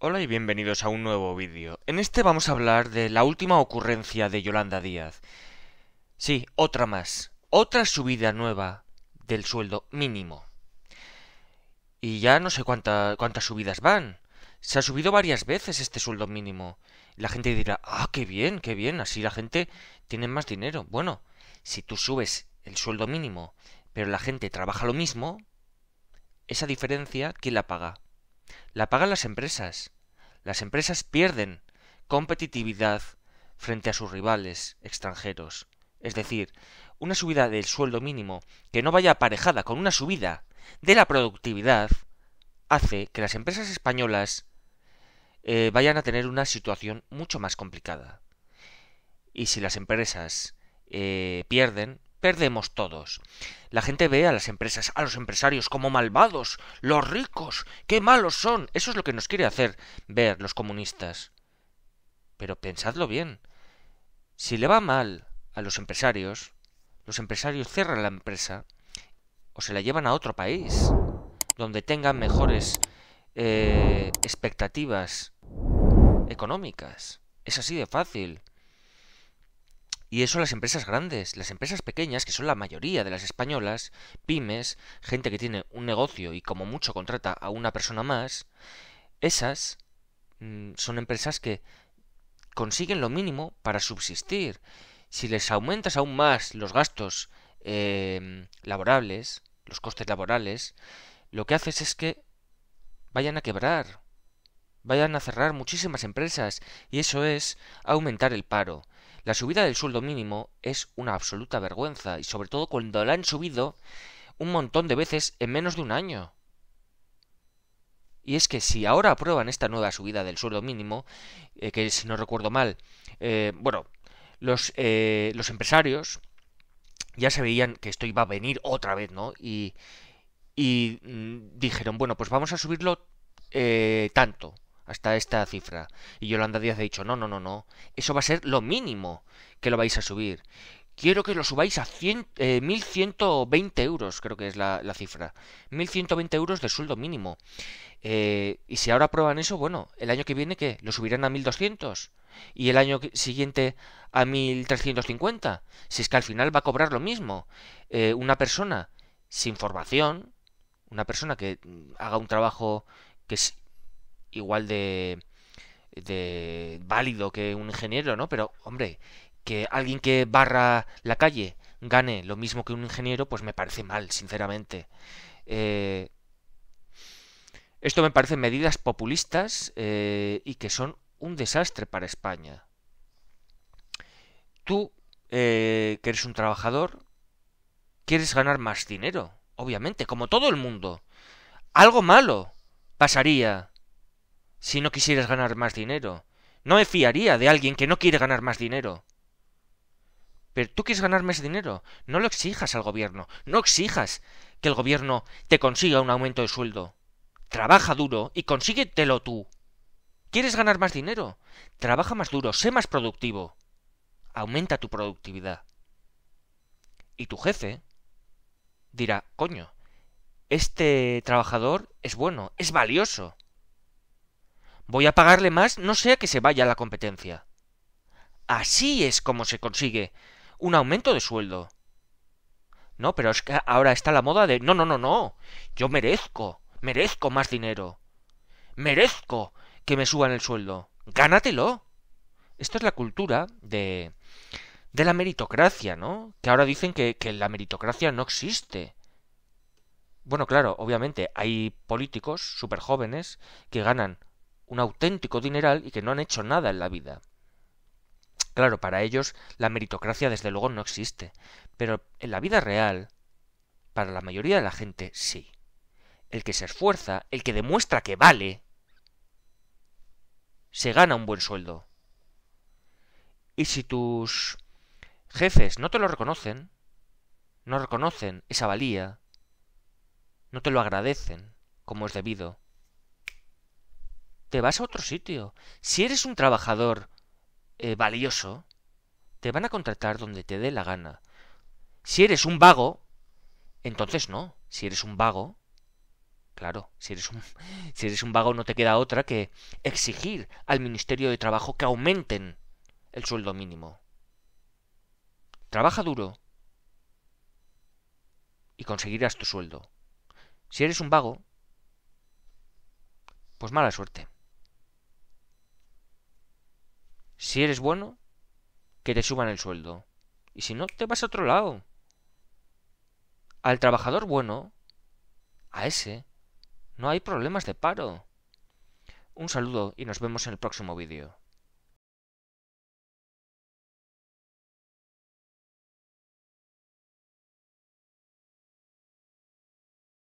Hola y bienvenidos a un nuevo vídeo. En este vamos a hablar de la última ocurrencia de Yolanda Díaz. Sí, otra más. Otra subida nueva del sueldo mínimo. Y ya no sé cuántas subidas van. Se ha subido varias veces este sueldo mínimo. La gente dirá, ah, qué bien, qué bien, así la gente tiene más dinero. Bueno, si tú subes el sueldo mínimo, pero la gente trabaja lo mismo, esa diferencia, ¿quién la paga? la pagan las empresas. Las empresas pierden competitividad frente a sus rivales extranjeros. Es decir, una subida del sueldo mínimo que no vaya aparejada con una subida de la productividad hace que las empresas españolas eh, vayan a tener una situación mucho más complicada. Y si las empresas eh, pierden, perdemos todos. La gente ve a las empresas, a los empresarios como malvados, los ricos, qué malos son. Eso es lo que nos quiere hacer ver los comunistas. Pero pensadlo bien. Si le va mal a los empresarios, los empresarios cierran la empresa o se la llevan a otro país, donde tengan mejores eh, expectativas económicas. Es así de fácil. Y eso las empresas grandes, las empresas pequeñas, que son la mayoría de las españolas, pymes, gente que tiene un negocio y como mucho contrata a una persona más, esas mm, son empresas que consiguen lo mínimo para subsistir. Si les aumentas aún más los gastos eh, em, laborables, los costes laborales, lo que haces es que vayan a quebrar, vayan a cerrar muchísimas empresas y eso es aumentar el paro. La subida del sueldo mínimo es una absoluta vergüenza, y sobre todo cuando la han subido un montón de veces en menos de un año. Y es que si ahora aprueban esta nueva subida del sueldo mínimo, eh, que si no recuerdo mal, eh, bueno, eh, los, empresarios ya sabían que esto iba a venir otra vez, ¿no? Y, y mm, dijeron, bueno, pues vamos a subirlo tanto hasta esta cifra. Y Yolanda Díaz ha dicho, no, no, no, no, eso va a ser lo mínimo que lo vais a subir. Quiero que lo subáis a 1.120 eh, euros, creo que es la, la cifra. 1.120 euros de sueldo mínimo. Eh, y si ahora aprueban eso, bueno, el año que viene, ¿qué? ¿Lo subirán a 1.200? ¿Y el año siguiente a 1.350? Si es que al final va a cobrar lo mismo. Eh, una persona sin formación, una persona que mm, haga un trabajo que es igual de, de válido que un ingeniero, ¿no? Pero, hombre, que alguien que barra la calle gane lo mismo que un ingeniero, pues me parece mal, sinceramente. Eh, esto me parece medidas populistas eh, y que son un desastre para España. Tú, eh, que eres un trabajador, quieres ganar más dinero, obviamente, como todo el mundo. Algo malo pasaría si no quisieras ganar más dinero. No me fiaría de alguien que no quiere ganar más dinero. Pero tú quieres ganar más dinero. No lo exijas al gobierno. No exijas que el gobierno te consiga un aumento de sueldo. Trabaja duro y consíguetelo tú. ¿Quieres ganar más dinero? Trabaja más duro, sé más productivo. Aumenta tu productividad. Y tu jefe dirá, coño, este trabajador es bueno, es valioso. Voy a pagarle más no sea que se vaya a la competencia. Así es como se consigue un aumento de sueldo. No, pero es que ahora está la moda de no, no, no, no. Yo merezco, merezco más dinero. Merezco que me suban el sueldo. Gánatelo. Esto es la cultura de de la meritocracia, ¿no? Que ahora dicen que, que la meritocracia no existe. Bueno, claro, obviamente hay políticos súper jóvenes que ganan un auténtico dineral y que no han hecho nada en la vida. Claro, para ellos la meritocracia desde luego no existe, pero en la vida real, para la mayoría de la gente sí. El que se esfuerza, el que demuestra que vale, se gana un buen sueldo. Y si tus jefes no te lo reconocen, no reconocen esa valía, no te lo agradecen como es debido, te vas a otro sitio. Si eres un trabajador eh, valioso, te van a contratar donde te dé la gana. Si eres un vago, entonces no. Si eres un vago, claro, si eres un, si eres un vago no te queda otra que exigir al Ministerio de Trabajo que aumenten el sueldo mínimo. Trabaja duro y conseguirás tu sueldo. Si eres un vago, pues mala suerte. Si eres bueno, que te suban el sueldo. Y si no, te vas a otro lado. Al trabajador bueno, a ese, no hay problemas de paro. Un saludo y nos vemos en el próximo vídeo.